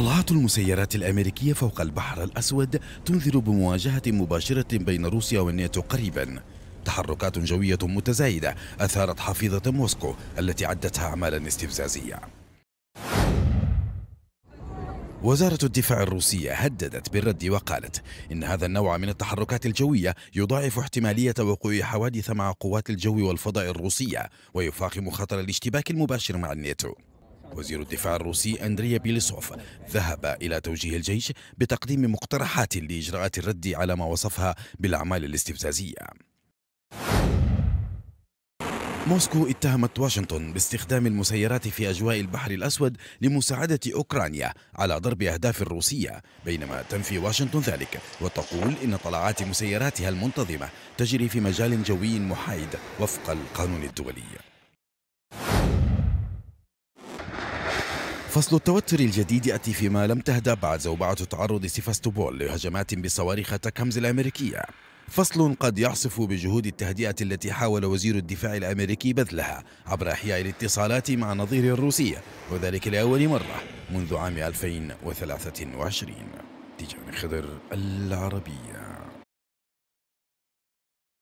طلعات المسيرات الأمريكية فوق البحر الأسود تنذر بمواجهة مباشرة بين روسيا والناتو قريبا تحركات جوية متزايدة أثارت حفيظة موسكو التي عدتها أعمالا استفزازية وزارة الدفاع الروسية هددت بالرد وقالت إن هذا النوع من التحركات الجوية يضاعف احتمالية وقوع حوادث مع قوات الجو والفضاء الروسية ويفاقم خطر الاشتباك المباشر مع الناتو وزير الدفاع الروسي أندريا بيليسوف ذهب إلى توجيه الجيش بتقديم مقترحات لإجراءات الرد على ما وصفها بالأعمال الاستفزازية موسكو اتهمت واشنطن باستخدام المسيرات في أجواء البحر الأسود لمساعدة أوكرانيا على ضرب أهداف روسية بينما تنفي واشنطن ذلك وتقول إن طلعات مسيراتها المنتظمة تجري في مجال جوي محايد وفق القانون الدولي فصل التوتر الجديد يأتي فيما لم تهدأ بعد زوبعة تعرض سيفاستوبول لهجمات بصواريخ تكمز الأمريكية فصل قد يعصف بجهود التهدئة التي حاول وزير الدفاع الأمريكي بذلها عبر إحياء الاتصالات مع نظير الروسية وذلك لأول مرة منذ عام 2023 تيجان خضر العربية